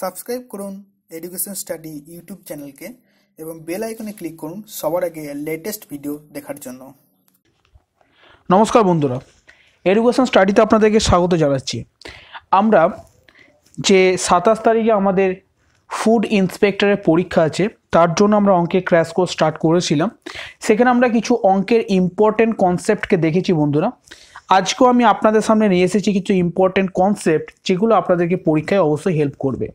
Subscribe করুন education study YouTube চ্যানেলকে এবং বেল আইকনে ক্লিক করুন সবার আগে লেটেস্ট ভিডিও দেখার জন্য নমস্কার বন্ধুরা এডুকেশন স্টাডিতে আপনাদেরকে স্বাগত জানাচ্ছি আমরা যে সাতাশ তারিখে আমাদের ফুড ইন্সপেক্টরের পরীক্ষা আছে তার জন্য আমরা অঙ্কের ক্র্যাশ কোর্স স্টার্ট করেছিলাম সেখানে আমরা কিছু অঙ্কের ইম্পর্টেন্ট কনসেপ্টকে দেখেছি বন্ধুরা আজকেও আমি আপনাদের সামনে নিয়ে এসেছি কিছু ইম্পর্টেন্ট কনসেপ্ট যেগুলো আপনাদেরকে পরীক্ষায় অবশ্যই হেল্প করবে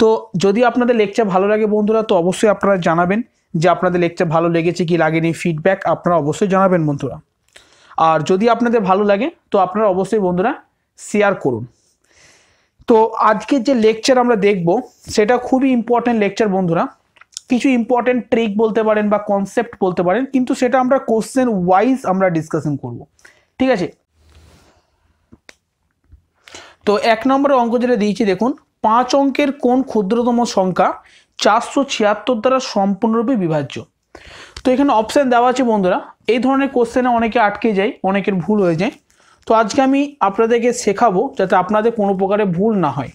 তো যদি আপনাদের লেকচার ভালো লাগে বন্ধুরা তো অবশ্যই আপনারা জানাবেন যে আপনাদের লেকচার ভালো লেগেছে কি লাগেনি ফিডব্যাক আপনারা অবশ্যই জানাবেন বন্ধুরা আর যদি আপনাদের ভালো লাগে তো আপনারা অবশ্যই বন্ধুরা শেয়ার করুন তো আজকে যে লেকচার আমরা দেখব সেটা খুবই ইম্পর্ট্যান্ট লেকচার বন্ধুরা কিছু ইম্পর্টেন্ট ট্রিক বলতে পারেন বা কনসেপ্ট বলতে পারেন কিন্তু সেটা আমরা কোশ্চেন ওয়াইজ আমরা ডিসকাশন করব ঠিক আছে তো এক নম্বরের অঙ্ক যেটা দিয়েছি দেখুন পাঁচ অঙ্কের কোন ক্ষুদ্রতম সংখ্যা চারশো ছিয়াত্তর দ্বারা সম্পূর্ণরূপে বিভাজ্য তো এখানে অপশান দেওয়া আছে বন্ধুরা এই ধরনের কোশ্চেনে অনেকে আটকে যায় অনেকের ভুল হয়ে যায় তো আজকে আমি আপনাদেরকে শেখাবো যাতে আপনাদের কোনো প্রকারে ভুল না হয়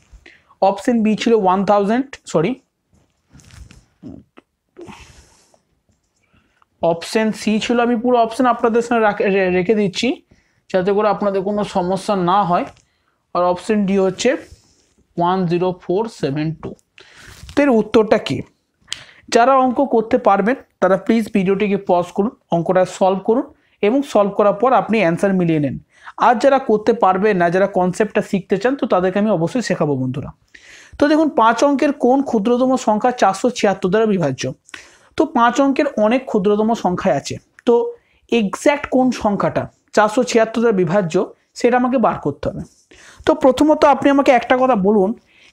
অপশান বি ছিল one thousand sorry option C ছিল আমি পুরো অপশান আপনাদের সামনে রেখে দিচ্ছি যাতে করে আপনাদের কোনো সমস্যা না হয় আর অপশান ডি হচ্ছে one zero four seven two তো এর উত্তরটা কী যারা অঙ্ক করতে পারবেন তারা প্লিজ ভিডিওটিকে পজ করুন অঙ্কটা সলভ করুন এবং সলভ করার পর আপনি অ্যান্সার মিলিয়ে নেন আর যারা করতে পারবে না যারা কনসেপ্টটা শিখতে চান তো তাদেরকে আমি অবশ্যই শেখাবো বন্ধুরা তো দেখুন পাঁচ অঙ্কের কোন ক্ষুদ্রতম সংখ্যা চারশো ছিয়াত্তর দ্বারা বিভাজ্য তো পাঁচ অঙ্কের অনেক ক্ষুদ্রতম সংখ্যায় আছে তো এক্স্যাক্ট কোন সংখ্যাটা চারশো ছিয়াত্তর দ্বারা বিভাজ্য সেটা আমাকে বার করতে হবে তো প্রথমত আপনি আমাকে একটা কথা বলুন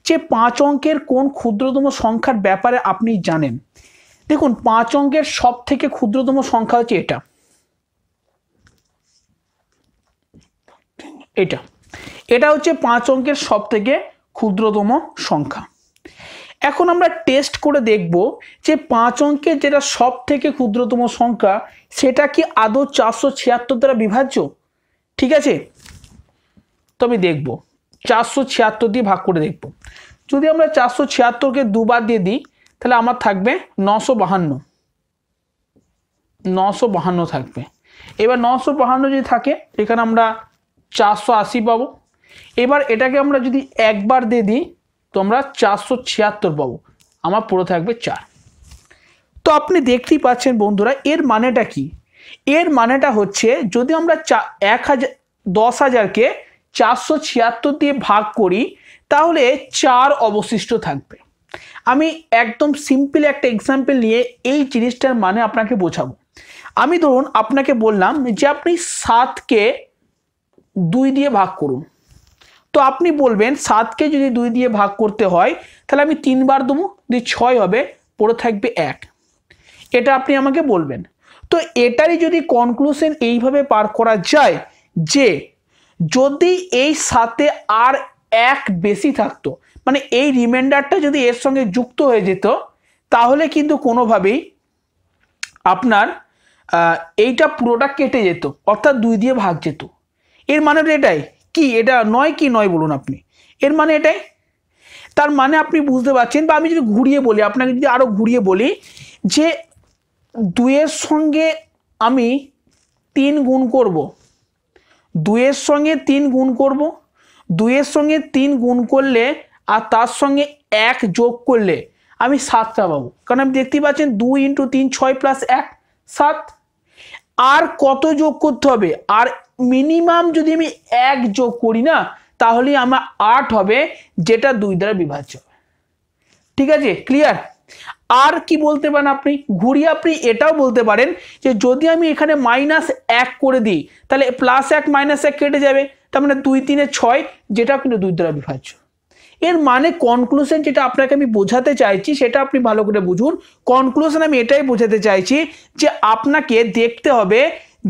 যে পাঁচ অঙ্কের কোন ক্ষুদ্রতম সংখ্যার ব্যাপারে আপনি জানেন দেখুন পাঁচ অঙ্কের সব থেকে ক্ষুদ্রতম সংখ্যা হচ্ছে এটা এটা এটা হচ্ছে পাঁচ অঙ্কের সব থেকে ক্ষুদ্রতম সংখ্যা এখন আমরা টেস্ট করে দেখব যে পাঁচ অঙ্কের যেটা সব থেকে ক্ষুদ্রতম সংখ্যা সেটা কি আদৌ চারশো ছিয়াত্তর দ্বারা বিভাজ্য ঠিক আছে তো আমি দেখব চারশো ছিয়াত্তর দিয়ে ভাগ করে দেখব যদি আমরা চারশো ছিয়াত্তরকে দুবার দিয়ে দিই তাহলে আমার থাকবে নশো বাহান্ন নশো বাহান্ন থাকবে এবার নশো বাহান্ন যদি থাকে এখানে আমরা চারশো আশি পাবো এবার এটাকে আমরা যদি একবার দিয়ে দিই তো আমরা চারশো ছিয়াত্তর পাবো আমার পুরো থাকবে চার তো আপনি দেখতেই পাচ্ছেন বন্ধুরা এর মানেটা কি এর মানেটা হচ্ছে যদি আমরা চা এক হাজার দশ হাজারকে চারশো ছিয়াত্তর দিয়ে ভাগ করি তাহলে চার অবশিষ্ট থাকবে আমি একদম সিম্পল একটা এক্সাম্পল নিয়ে এই জিনিসটার মানে আপনাকে বোঝাবো আমি ধরুন আপনাকে বললাম যে আপনি সাতকে দুই দিয়ে ভাগ করুন তো আপনি বলবেন সাতকে যদি দুই দিয়ে ভাগ করতে হয় তাহলে আমি তিনবার দেবো দিয়ে ছয় হবে পড়ে থাকবে এক এটা আপনি আমাকে বলবেন তো এটারই যদি কনক্লুশন এইভাবে পার করা যায় যে যদি এই সাথে আর এক বেশি থাকতো মানে এই রিমাইন্ডারটা যদি এর সঙ্গে যুক্ত হয়ে যেত তাহলে কিন্তু কোনোভাবেই আপনার এইটা পুরোটা কেটে যেত অর্থাৎ দুই দিয়ে ভাগ যেত এর মানে এটাই কি এটা নয় কি নয় বলুন আপনি এর মানে এটাই তার মানে আপনি বুঝতে পারছেন বা আমি যদি ঘুরিয়ে বলি আপনাকে যদি আরও ঘুরিয়ে বলি যে দুইয়ের সঙ্গে আমি তিন গুণ করব দুইয়ের সঙ্গে তিন গুণ করব দুইয়ের সঙ্গে তিন গুণ করলে আর তার সঙ্গে এক যোগ করলে আমি সাতটা পাবো কারণ আপনি দেখতেই পাচ্ছেন দুই ইন্টু তিন ছয় প্লাস এক সাত আর কত যোগ করতে হবে আর মিনিমাম যদি আমি এক যোগ করি না তাহলে আমার আট হবে যেটা দুই দ্বারা বিভাজ্য ঠিক আছে ক্লিয়ার আর কি বলতে পারেন আপনি ঘুরিয়ে আপনি এটাও বলতে পারেন যে যদি আমি এখানে মাইনাস এক করে দিই তাহলে প্লাস এক মাইনাস এক কেটে যাবে তার মানে দুই তিনে ছয় যেটা কিন্তু দুই দ্বারা বিভাজ্য এর মানে কনক্লুশন যেটা আপনাকে আমি বোঝাতে চাইছি সেটা আপনি ভালো করে বুঝুন কনক্লুশন আমি এটাই বোঝাতে চাইছি যে আপনাকে দেখতে হবে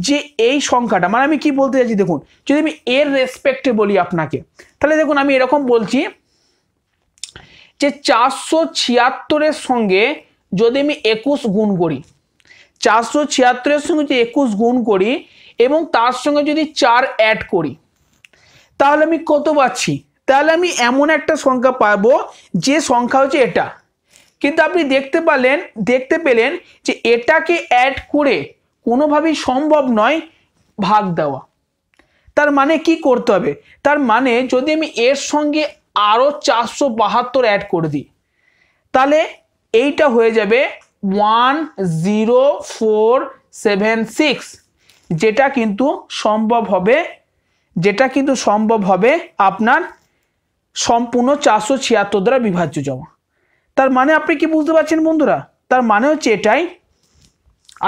যে এই সংখ্যাটা মানে আমি কি বলতে চাইছি দেখুন যদি আমি এর রেসপেক্টে বলি আপনাকে তাহলে দেখুন আমি এরকম বলছি যে চারশো ছিয়াত্তরের সঙ্গে যদি আমি একুশ গুণ করি চারশো ছিয়াত্তরের সঙ্গে যদি একুশ গুণ করি এবং তার সঙ্গে যদি চার অ্যাড করি তাহলে আমি কত পাচ্ছি তাহলে আমি এমন একটা সংখ্যা পাব যে সংখ্যা হচ্ছে এটা কিন্তু আপনি দেখতে পারলেন দেখতে পেলেন যে এটাকে অ্যাড করে কোনোভাবেই সম্ভব নয় ভাগ দেওয়া তার মানে কি করতে হবে তার মানে যদি আমি এর সঙ্গে আরও চারশো বাহাত্তর অ্যাড করে দিই তাহলে এইটা হয়ে যাবে one zero four seven six যেটা কিন্তু সম্ভব হবে যেটা কিন্তু সম্ভব হবে আপনার সম্পূর্ণ চারশো ছিয়াত্তর দ্বারা বিভাজ্য জমা তার মানে আপনি কি বুঝতে পারছেন বন্ধুরা তার মানে হচ্ছে এটাই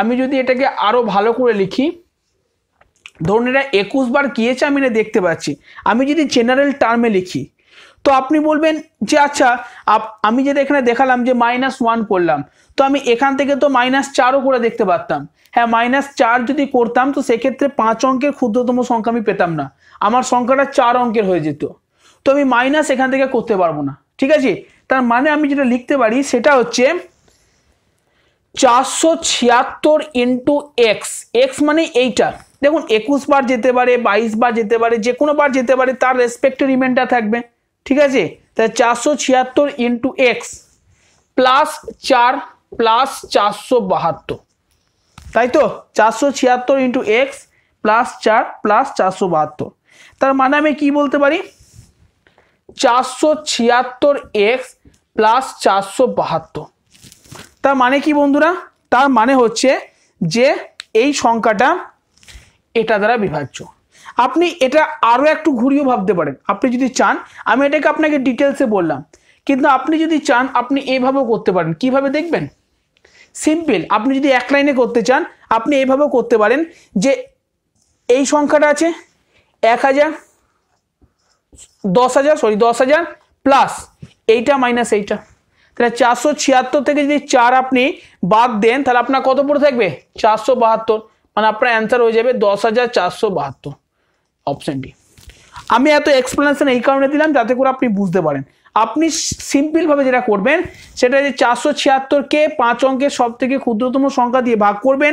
আমি যদি এটাকে আরও ভালো করে লিখি ধরুন এটা একুশ বার কিয়েছে আমি এটা দেখতে পাচ্ছি আমি যদি জেনারেল টার্মে লিখি তো আপনি বলবেন যে আচ্ছা আমি যেটা এখানে দেখালাম যে মাইনাস ওয়ান করলাম তো আমি এখান থেকে তো মাইনাস চারও করে দেখতে পারতাম হ্যাঁ মাইনাস চার যদি করতাম তো সেক্ষেত্রে পাঁচ অঙ্কের ক্ষুদ্রতম সংখ্যা আমি পেতাম না আমার সংখ্যাটা চার অঙ্কের হয়ে যেত তো আমি মাইনাস এখান থেকে করতে পারবো না ঠিক আছে তার মানে আমি যেটা লিখতে পারি সেটা হচ্ছে চারশো ছিয়াত্তর ইন্টু এক্স এক্স মানে এইটা দেখুন একুশ বার যেতে পারে বাইশ বার যেতে পারে যে কোনো বার যেতে পারে তার রেসপেক্টের ইমেন্টটা থাকবে ঠিক আছে তাহলে চারশো ছিয়াত্তর ইন্টু এক্স প্লাস চার প্লাস চারশো বাহাত্তর তাই তো চারশো ছিয়াত্তর ইন্টু এক্স প্লাস চার প্লাস চারশো বাহাত্তর তার মানে আমি কি বলতে পারি চারশো ছিয়াত্তর এক্স প্লাস চারশো বাহাত্তর তার মানে কি বন্ধুরা তার মানে হচ্ছে যে এই সংখ্যাটা এটা দ্বারা বিভাজ্য আপনি এটা আরও একটু ঘুরিয়ে ভাবতে পারেন আপনি যদি চান আমি এটাকে আপনাকে ডিটেলসে বললাম কিন্তু আপনি যদি চান আপনি এভাবেও করতে পারেন কিভাবে দেখবেন সিম্পল আপনি যদি এক লাইনে করতে চান আপনি এভাবেও করতে পারেন যে এই সংখ্যাটা আছে এক হাজার দশ হাজার সরি দশ হাজার প্লাস এইটা মাইনাস এইটা তাহলে চারশো ছিয়াত্তর থেকে যদি চার আপনি বাদ দেন তাহলে আপনার কত পড়ে থাকবে চারশো বাহাত্তর মানে আপনার অ্যান্সার হয়ে যাবে দশ হাজার চারশো বাহাত্তর অপশান ডি আমি এত এক্সপ্লেনেশন এই কারণে দিলাম যাতে করে আপনি বুঝতে পারেন আপনি সিম্পলভাবে যেটা করবেন সেটা যে চারশো ছিয়াত্তরকে পাঁচ অঙ্কের সব থেকে ক্ষুদ্রতম সংখ্যা দিয়ে ভাগ করবেন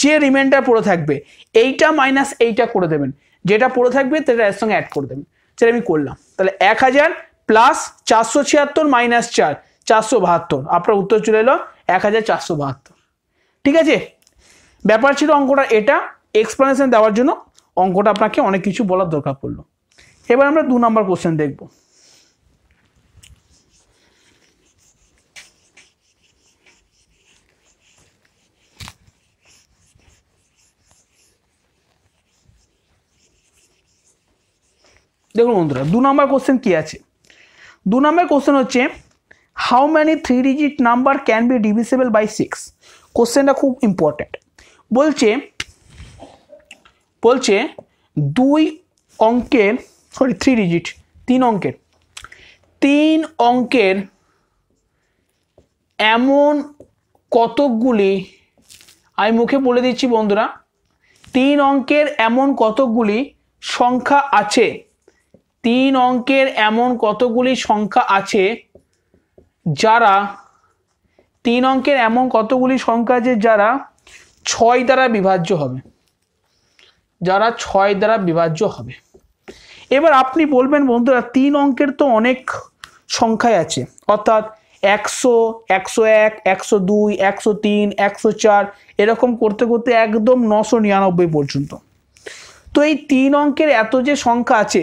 যে রিমাইন্ডার পড়ে থাকবে এইটা মাইনাস এইটা করে দেবেন যেটা পড়ে থাকবে সেটা এর সঙ্গে অ্যাড করে দেবেন সেটা আমি করলাম তাহলে এক হাজার প্লাস চারশো ছিয়াত্তর মাইনাস চার চারশো বাহাত্তর আপনার উত্তর চলে এলো এক হাজার চারশো বাহাত্তর ঠিক আছে ব্যাপার ছিল অঙ্কটা এটা এক্সপ্লেনেশন দেওয়ার জন্য অঙ্কটা আপনাকে অনেক কিছু বলার দরকার পড়লো এবার আমরা দু নম্বর কোশ্চেন দেখব দেখুন বন্ধুরা দু নম্বর কোশ্চেন কি আছে দু নম্বর কোশ্চেন হচ্ছে how many three digit number can be divisible by six কোশ্চেনটা খুব ইম্পর্ট্যান্ট বলছে বলছে দুই অঙ্কের সরি থ্রি ডিজিট তিন অঙ্কের তিন অঙ্কের এমন কতকগুলি আমি মুখে বলে দিচ্ছি বন্ধুরা তিন অঙ্কের এমন কতকগুলি সংখ্যা আছে তিন অঙ্কের এমন কতগুলি সংখ্যা আছে যারা তিন অঙ্কের এমন কতগুলি সংখ্যা আছে যারা ছয় দ্বারা বিভাজ্য হবে যারা ছয় দ্বারা বিভাজ্য হবে এবার আপনি বলবেন বন্ধুরা তিন অঙ্কের তো অনেক সংখ্যায় আছে অর্থাৎ একশো একশো এক একশো দুই একশো তিন একশো চার এরকম করতে করতে একদম নশো নিরানব্বই পর্যন্ত তো এই তিন অঙ্কের এত যে সংখ্যা আছে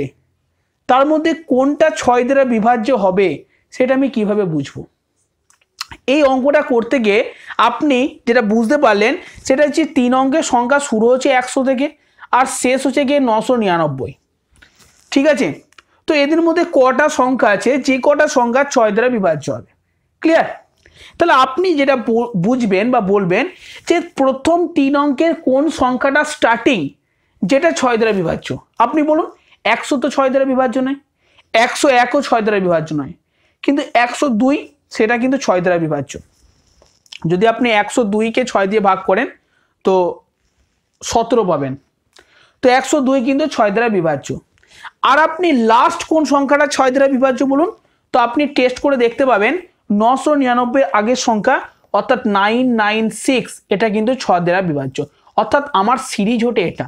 তার মধ্যে কোনটা ছয় দ্বারা বিভাজ্য হবে সেটা আমি কিভাবে বুঝবো এই অঙ্কটা করতে গিয়ে আপনি যেটা বুঝতে পারলেন সেটা হচ্ছে তিন অঙ্কের সংখ্যা শুরু হচ্ছে একশো থেকে আর শেষ হচ্ছে গিয়ে নশো নিরানব্বই ঠিক আছে তো এদের মধ্যে কটা সংখ্যা আছে যে কটা সংখ্যা ছয় দ্বারা বিভাজ্য হবে ক্লিয়ার তাহলে আপনি যেটা বুঝবেন বা বলবেন যে প্রথম তিন অঙ্কের কোন সংখ্যাটা স্টার্টিং যেটা ছয় দ্বারা বিভাজ্য আপনি বলুন একশো তো ছয় দ্বারা বিভাজ্য নয় একশো একও ছয় দ্বারা বিভাজ্য নয় কিন্তু একশো দুই সেটা কিন্তু ছয় দ্বারা বিভাজ্য যদি আপনি একশো দুইকে ছয় দিয়ে ভাগ করেন তো সতেরো পাবেন তো একশো দুই কিন্তু ছয় দ্বারা বিভাজ্য আর আপনি লাস্ট কোন সংখ্যাটা ছয় দ্বারা বিভাজ্য বলুন তো আপনি টেস্ট করে দেখতে পাবেন নশো নিরানব্বই আগের সংখ্যা অর্থাৎ নাইন নাইন সিক্স এটা কিন্তু ছ দ্বারা বিভাজ্য অর্থাৎ আমার সিরিজ হটে এটা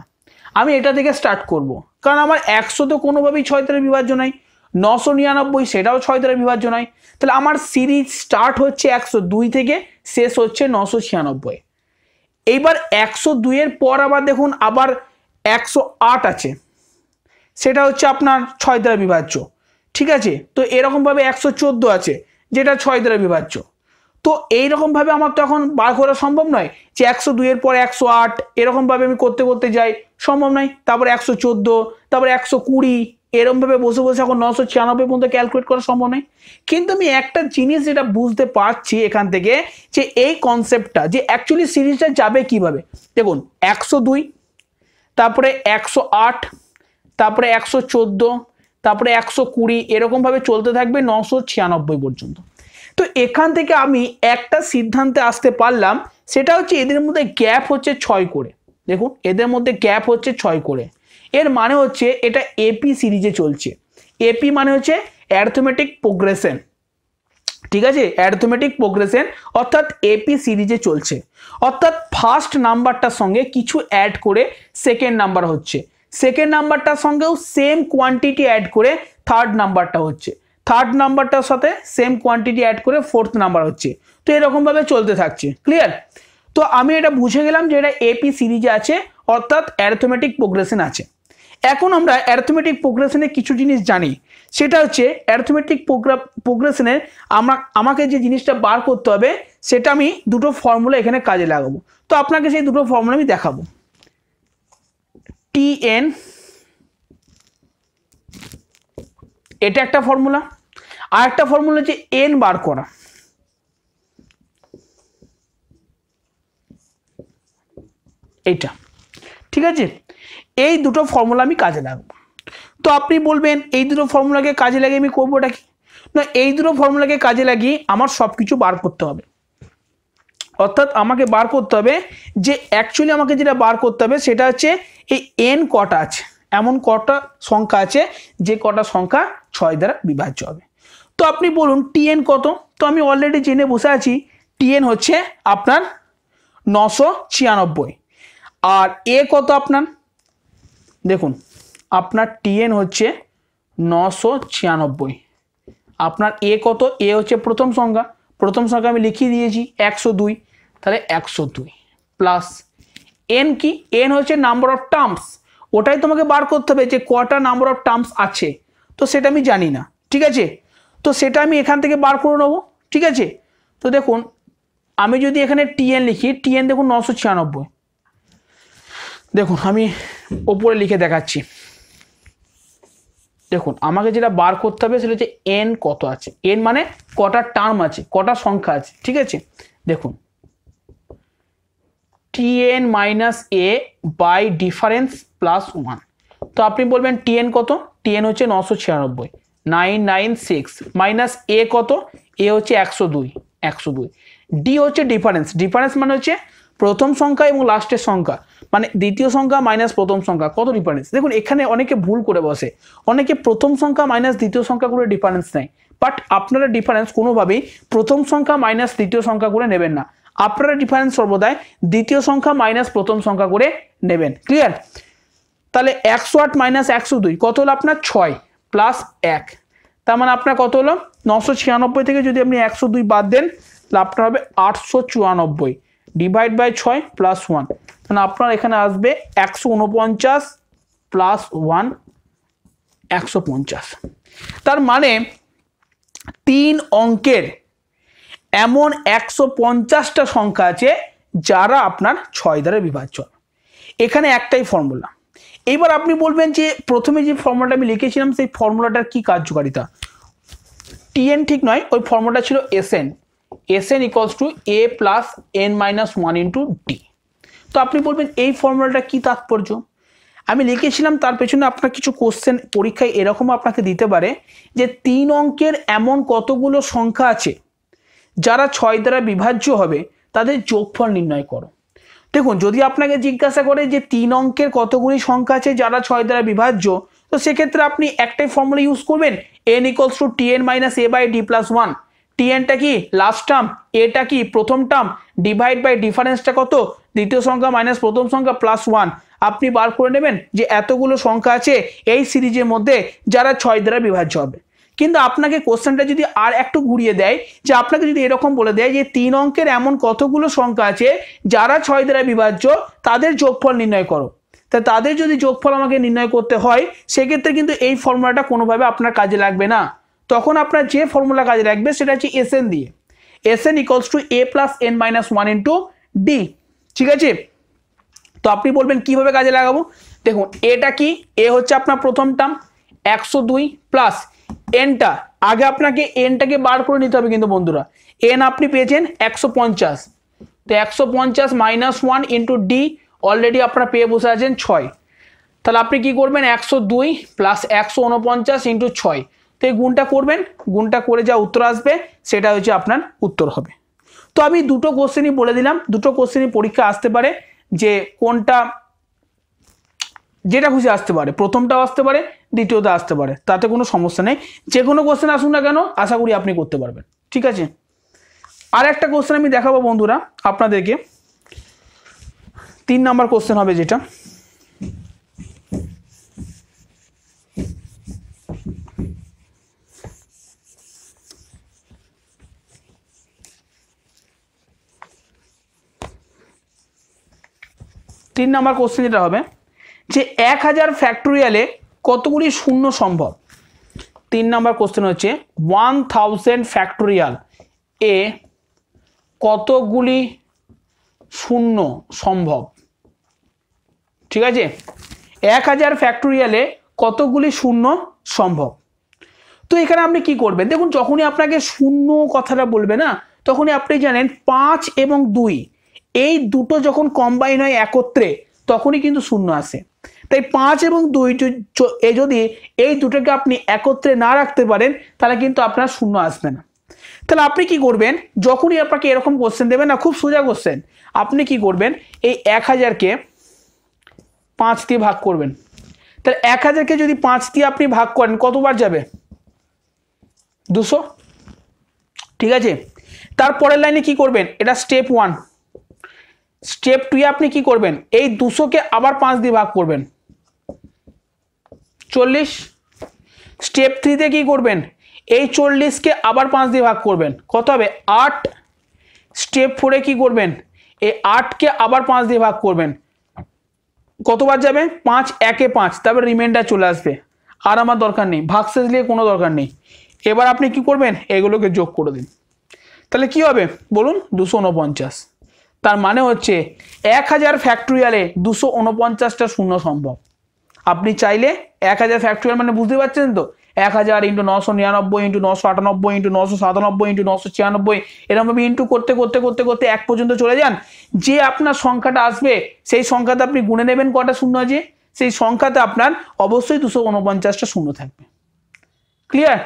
আমি এটা থেকে স্টার্ট করব। কারণ আমার একশো তো কোনোভাবেই ছয় দ্বারা বিভাজ্য নাই নশো নিরানব্বই সেটাও ছয় দ্বারা বিভাজ্য নয় তাহলে আমার সিরিজ স্টার্ট হচ্ছে একশো দুই থেকে শেষ হচ্ছে নশো ছিয়ানব্বই এইবার একশো দুইয়ের পর আবার দেখুন আবার একশো আট আছে সেটা হচ্ছে আপনার ছয় দ্বারা বিভাজ্য ঠিক আছে তো এরকমভাবে একশো চোদ্দো আছে যেটা ছয় দ্বারা বিভাজ্য তো এইরকমভাবে আমার তো এখন বার করা সম্ভব নয় যে একশো দুইয়ের পর একশো আট এরকমভাবে আমি করতে করতে যাই সম্ভব নয় তারপর একশো চোদ্দো তারপরে একশো কুড়ি এরমভাবে বসে বসে এখন নশো ছিয়ানব্বই পর্যন্ত ক্যালকুলেট করা সম্ভব নয় কিন্তু আমি একটা জিনিস যেটা বুঝতে পারছি এখান থেকে যে এই কনসেপ্টটা যে অ্যাকচুয়ালি সিরিজটা যাবে কিভাবে দেখুন একশো দুই তারপরে একশো আট তারপরে একশো চোদ্দো তারপরে একশো কুড়ি এরকমভাবে চলতে থাকবে নশো ছিয়ানব্বই পর্যন্ত তো এখান থেকে আমি একটা সিদ্ধান্তে আসতে পারলাম সেটা হচ্ছে এদের মধ্যে গ্যাপ হচ্ছে ছয় করে দেখুন এদের মধ্যে গ্যাপ হচ্ছে ছয় করে এর মানে হচ্ছে এটা এপি সিরিজে চলছে এপি মানে হচ্ছে অ্যারথমেটিক প্রোগ্রেশন ঠিক আছে অ্যারথমেটিক প্রোগ্রেশন অর্থাৎ এপি সিরিজে চলছে অর্থাৎ ফার্স্ট নাম্বারটার সঙ্গে কিছু অ্যাড করে সেকেন্ড নাম্বার হচ্ছে সেকেন্ড নাম্বারটার সঙ্গেও সেম কোয়ান্টিটি অ্যাড করে থার্ড নাম্বারটা হচ্ছে থার্ড নাম্বারটার সাথে সেম কোয়ান্টিটি অ্যাড করে ফোর্থ নাম্বার হচ্ছে তো এরকমভাবে চলতে থাকছে ক্লিয়ার তো আমি এটা বুঝে গেলাম যে এটা এপি সিরিজে আছে অর্থাৎ অ্যারথমেটিক প্রোগ্রেশন আছে এখন আমরা অ্যারথমেটিক প্রোগ্রেশনে কিছু জিনিস জানি সেটা হচ্ছে অ্যারথমেটিক প্রোগ্রেশনে আমরা আমাকে যে জিনিসটা বার করতে হবে সেটা আমি দুটো ফর্মুলা এখানে কাজে লাগাবো তো আপনাকে সেই দুটো ফর্মুলা আমি দেখাবো টিএন এটা একটা ফর্মুলা আর একটা ফর্মুলা হচ্ছে এন বার করা এটা ঠিক আছে এই দুটো ফর্মুলা আমি কাজে লাগবো তো আপনি বলবেন এই দুটো ফর্মুলাকে কাজে লাগিয়ে আমি করবোটা কি না এই দুটো ফর্মুলাকে কাজে লাগিয়ে আমার সব কিছু বার করতে হবে অর্থাৎ আমাকে বার করতে হবে যে অ্যাকচুয়ালি আমাকে যেটা বার করতে হবে সেটা হচ্ছে এই এন কটা আছে এমন কটা সংখ্যা আছে যে কটা সংখ্যা ছয় দ্বারা বিভাজ্য হবে তো আপনি বলুন টিএন কত তো আমি অলরেডি জেনে বসে আছি টিএন হচ্ছে আপনার নশো ছিয়ানব্বই আর এ কত আপনার দেখুন আপনার টিএন হচ্ছে নশো ছিয়ানব্বই আপনার এ কত এ হচ্ছে প্রথম সংখ্যা প্রথম সংখ্যা আমি লিখিয়ে দিয়েছি একশো দুই তাহলে একশো দুই প্লাস এন কি এন হচ্ছে নাম্বার অফ টার্মস ওটাই তোমাকে বার করতে হবে যে কটা নাম্বার অফ টার্মস আছে তো সেটা আমি জানি না ঠিক আছে তো সেটা আমি এখান থেকে বার করে নেবো ঠিক আছে তো দেখুন আমি যদি এখানে টিএন লিখি টিএন দেখুন নশো ছিয়ানব্বই দেখুন আমি ওপরে লিখে দেখাচ্ছি দেখুন আমাকে যেটা বার করতে হবে সেটা হচ্ছে এন কত আছে এন মানে কটা টার্ম আছে কটা সংখ্যা আছে ঠিক আছে দেখুন T N minus A by difference plus one তো আপনি বলবেন টি এন কত টি এন হচ্ছে নশো ছিয়ানব্বই nine nine six minus a কত এ হচ্ছে একশো দুই একশো দুই ডি হচ্ছে ডিফারেন্স ডিফারেন্স মানে হচ্ছে প্রথম সংখ্যা এবং লাস্টের সংখ্যা মানে দ্বিতীয় সংখ্যা মাইনাস প্রথম সংখ্যা কত ডিফারেন্স দেখুন এখানে অনেকে ভুল করে বসে অনেকে প্রথম সংখ্যা মাইনাস দ্বিতীয় সংখ্যা করে ডিফারেন্স নেয় বাট আপনারা ডিফারেন্স কোনোভাবেই প্রথম সংখ্যা মাইনাস দ্বিতীয় সংখ্যা করে নেবেন না আপনারা ডিফারেন্স সর্বদাই দ্বিতীয় সংখ্যা মাইনাস প্রথম সংখ্যা করে নেবেন ক্লিয়ার তাহলে একশো আট মাইনাস একশো দুই কত হলো আপনার ছয় প্লাস এক তার মানে আপনার কত হলো নশো ছিয়ানব্বই থেকে যদি আপনি একশো দুই বাদ দেন তাহলে আপনার হবে আটশো চুয়ানব্বই ডিভাইড বাই ছয় প্লাস ওয়ান মানে আপনার এখানে আসবে একশো উনপঞ্চাশ প্লাস ওয়ান একশো পঞ্চাশ তার মানে তিন অঙ্কের এমন একশো পঞ্চাশটা সংখ্যা আছে যারা আপনার ছয় দ্বারা বিভাজ্য এখানে একটাই ফর্মুলা এবার আপনি বলবেন যে প্রথমে যে ফর্মুলাটা আমি লিখেছিলাম সেই ফর্মুলাটার কি কার্যকারিতা টিএন ঠিক নয় ওই ফর্মুলাটা ছিল S n n equals two a plus n minus one into d তো আপনি বলবেন এই ফর্মুলাটা কি তাৎপর্য আমি লিখেছিলাম তার পেছনে আপনার কিছু কোশ্চেন পরীক্ষায় এরকম আপনাকে দিতে পারে যে তিন অঙ্কের এমন কতগুলো সংখ্যা আছে যারা ছয় দ্বারা বিভাজ্য হবে তাদের যোগফল নির্ণয় করো দেখুন যদি আপনাকে জিজ্ঞাসা করে যে তিন অঙ্কের কতগুলি সংখ্যা আছে যারা ছয় দ্বারা বিভাজ্য তো সেক্ষেত্রে আপনি একটাই ফর্মুলা ইউজ করবেন n equals to t N minus A by d plus one টিএনটা কি লাস্ট টার্ম এটা কি প্রথম টার্ম ডিভাইড বাই ডিফারেন্সটা কত দ্বিতীয় সংখ্যা মাইনাস প্রথম সংখ্যা প্লাস ওয়ান আপনি বার করে নেবেন যে এতগুলো সংখ্যা আছে এই সিরিজের মধ্যে যারা ছয় দ্বারা বিভাজ্য হবে কিন্তু আপনাকে কোশ্চেনটা যদি আর একটু ঘুরিয়ে দেয় যে আপনাকে যদি এরকম বলে দেয় যে তিন অঙ্কের এমন কতগুলো সংখ্যা আছে যারা ছয় দ্বারা বিভাজ্য তাদের যোগফল নির্ণয় করো তা তাদের যদি যোগফল আমাকে নির্ণয় করতে হয় সেক্ষেত্রে কিন্তু এই ফর্মুলাটা কোনোভাবে আপনার কাজে লাগবে না তখন আপনার যে ফর্মুলা কাজে লাগবে সেটা হচ্ছে এস এন দিয়ে S n equals two a plus n minus one into d ঠিক আছে তো আপনি বলবেন কিভাবে কাজে লাগাবো দেখুন এটা কি এ হচ্ছে আপনার প্রথম টার্ম একশো দুই প্লাস এনটা আগে আপনাকে এনটাকে বার করে নিতে হবে কিন্তু বন্ধুরা এন আপনি পেয়েছেন একশো পঞ্চাশ তো একশো পঞ্চাশ minus one into d already আপনারা পেয়ে বসে আছেন ছয় তাহলে আপনি কি করবেন একশো দুই প্লাস একশো উনপঞ্চাশ ইন্টু ছয় তো এই গুণটা করবেন গুণটা করে যা উত্তর আসবে সেটা হচ্ছে আপনার উত্তর হবে তো আমি দুটো কোশ্চেনই বলে দিলাম দুটো কোশ্চেনই পরীক্ষা আসতে পারে যে কোনটা যেটা খুশি আসতে পারে প্রথমটাও আসতে পারে দ্বিতীয়তে আসতে পারে তাতে কোনো সমস্যা নেই যে কোনো কোশ্চেন আসুন না কেন আশা করি আপনি করতে পারবেন ঠিক আছে আর একটা কোশ্চেন আমি দেখাবো বন্ধুরা আপনাদেরকে তিন নাম্বার কোশ্চেন হবে যেটা তিন নম্বর কোশ্চেন যেটা হবে যে এক হাজার ফ্যাক্টরিয়ালে কতগুলি শূন্য সম্ভব তিন নম্বর কোশ্চেন হচ্ছে ওয়ান থাউজেন্ড ফ্যাক্টরিয়াল এ কতগুলি শূন্য সম্ভব ঠিক আছে এক হাজার ফ্যাক্টরিয়ালে কতগুলি শূন্য সম্ভব তো এখানে আপনি কি করবেন দেখুন যখনই আপনাকে শূন্য কথাটা বলবে না তখনই আপনি জানেন পাঁচ এবং দুই এই দুটো যখন কম্বাইন হয় একত্রে তখনই কিন্তু শূন্য আসে তাই পাঁচ এবং দুই এ যদি এই দুটোকে আপনি একত্রে না রাখতে পারেন তাহলে কিন্তু আপনার শূন্য আসবে না তাহলে আপনি কি করবেন যখনই আপনাকে এরকম কোশ্চেন দেবেন না খুব সোজা কোশ্চেন আপনি কি করবেন এই এক হাজারকে পাঁচ দিয়ে ভাগ করবেন তাহলে এক হাজারকে যদি পাঁচ দিয়ে আপনি ভাগ করেন কতবার যাবে দুশো ঠিক আছে তারপরের লাইনে কি করবেন এটা স্টেপ ওয়ান স্টেপ টুয়ে আপনি কি করবেন এই দুশোকে আবার পাঁচ দিয়ে ভাগ করবেন চল্লিশ স্টেপ থ্রিতে কি করবেন এই চল্লিশকে আবার পাঁচ দিয়ে ভাগ করবেন কত হবে আট স্টেপ ফোরে কি করবেন এই আটকে আবার পাঁচ দিয়ে ভাগ করবেন কতবার যাবে পাঁচ একে পাঁচ তারপরে রিমাইন্ডার চলে আসবে আর আমার দরকার নেই ভাগশেষ নিয়ে কোনো দরকার নেই এবার আপনি কি করবেন এগুলোকে যোগ করে দিন তাহলে কি হবে বলুন দুশো উনপঞ্চাশ তার মানে হচ্ছে এক হাজার ফ্যাক্টরিয়ালে দুশো উনপঞ্চাশটা শূন্য সম্ভব আপনি চাইলে এক হাজার ফ্যাক্টরিয়াল মানে বুঝতে পারছেন তো এক হাজার ইন্টু নশো নিরানব্বই ইন্টু নশো আটানব্বই ইন্টু নশো সাতানব্বই ইন্টু নশো ছিয়ানব্বই এরকমভাবে ইন্টু করতে করতে করতে করতে এক পর্যন্ত চলে যান যে আপনার সংখ্যাটা আসবে সেই সংখ্যাতে আপনি গুনে নেবেন কটা শূন্য আছে সেই সংখ্যাতে আপনার অবশ্যই দুশো উনপঞ্চাশটা শূন্য থাকবে ক্লিয়ার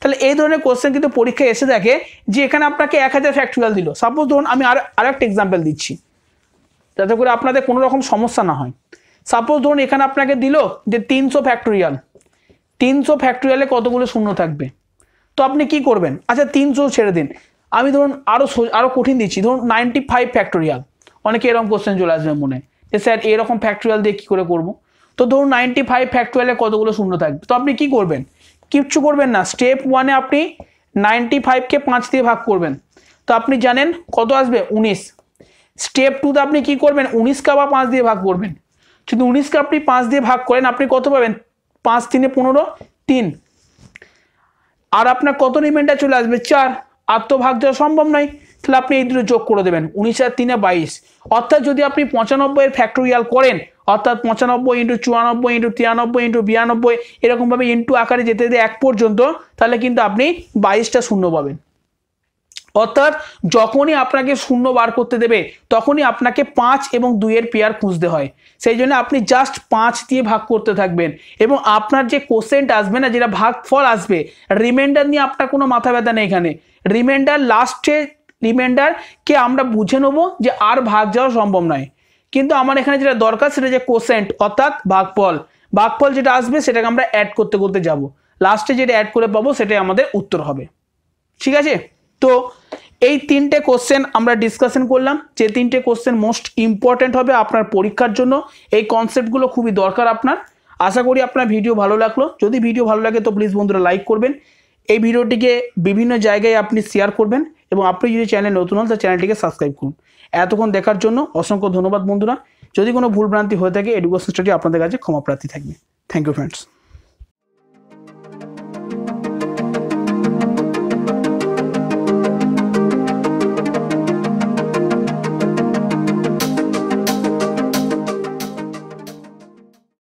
তাহলে এই ধরনের কোশ্চেন কিন্তু পরীক্ষায় এসে থাকে যে এখানে আপনাকে এক হাজার ফ্যাক্টুয়াল দিল সাপোজ ধরুন আমি আর আর একটা এক্সাম্পল দিচ্ছি যাতে করে আপনাদের কোনো রকম সমস্যা না হয় সাপোজ ধরুন এখানে আপনাকে দিল যে তিনশো ফ্যাক্টোরিয়াল তিনশো ফ্যাক্টোরিয়ালে কতগুলো শূন্য থাকবে তো আপনি কি করবেন আচ্ছা তিনশো ছেড়ে দিন আমি ধরুন আরও আরও কঠিন দিচ্ছি ধরুন নাইনটি ফাইভ ফ্যাক্টোরিয়াল অনেকে এরকম কোশ্চেন চলে আসবে মনে যে স্যার এরকম ফ্যাক্টোরিয়াল দিয়ে কী করে করব তো ধরুন নাইনটি ফাইভ ফ্যাক্টোরিয়ালে কতগুলো শূন্য থাকবে তো আপনি কি করবেন কিচ্ছু করবেন না স্টেপ ওয়ানে আপনি নাইনটি ফাইভকে পাঁচ দিয়ে ভাগ করবেন তো আপনি জানেন কত আসবে উনিশ স্টেপ টুতে আপনি কি করবেন উনিশকে আবার পাঁচ দিয়ে ভাগ করবেন যদি উনিশকে আপনি পাঁচ দিয়ে ভাগ করেন আপনি কত পাবেন পাঁচ তিনে পনেরো তিন আর আপনার কত রিমেন্টার চলে আসবে চার আর তো ভাগ দেওয়া সম্ভব নয় তাহলে আপনি এই দুটো যোগ করে দেবেন উনিশ আর তিনে বাইশ অর্থাৎ যদি আপনি পঁচানব্বইয়ের ফ্যাক্টোরিয়াল করেন অর্থাৎ পঁচানব্বই ইন্টু চুরানব্বই ইন্টু তিরানব্বই ইন্টু বিরানব্বই এরকমভাবে ইন্টু আকারে যেতে যেতে এক পর্যন্ত তাহলে কিন্তু আপনি বাইশটা শূন্য পাবেন অর্থাৎ যখনই আপনাকে শূন্য বার করতে দেবে তখনই আপনাকে পাঁচ এবং দুইয়ের পেয়ার খুঁজতে হয় সেই জন্য আপনি জাস্ট পাঁচ দিয়ে ভাগ করতে থাকবেন এবং আপনার যে কোশ্চেন্ট আসবে না যেটা ভাগ ফল আসবে রিমাইন্ডার নিয়ে আপনার কোনো মাথা ব্যথা নেই এখানে রিমাইন্ডার লাস্টে রিমাইন্ডারকে আমরা বুঝে নেবো যে আর ভাগ যাওয়া সম্ভব নয় কিন্তু আমার এখানে যেটা দরকার সেটা যে কোসেন্ট অর্থাৎ ভাগফল ভাগফল যেটা আসবে সেটাকে আমরা অ্যাড করতে করতে যাব লাস্টে যেটা অ্যাড করে পাবো সেটাই আমাদের উত্তর হবে ঠিক আছে তো এই তিনটে কোশ্চেন আমরা ডিসকাশন করলাম যে তিনটে কোশ্চেন মোস্ট ইম্পর্ট্যান্ট হবে আপনার পরীক্ষার জন্য এই কনসেপ্টগুলো খুবই দরকার আপনার আশা করি আপনার ভিডিও ভালো লাগলো যদি ভিডিও ভালো লাগে তো প্লিজ বন্ধুরা লাইক করবেন এই ভিডিওটিকে বিভিন্ন জায়গায় আপনি শেয়ার করবেন এবং আপনি যদি চ্যানেল নতুন হন তো চ্যানেলটিকে সাবস্ক্রাইব করুন এতক্ষণ দেখার জন্য অসংখ্য ধন্যবাদ বন্ধুরা যদি কোনো ভুলভ্রান্তি হয়ে থাকে এডুকেশন স্টাডি আপনাদের কাছে ক্ষমাপ্রার্থী থাকবে থ্যাংক ইউ ফ্রেন্ডস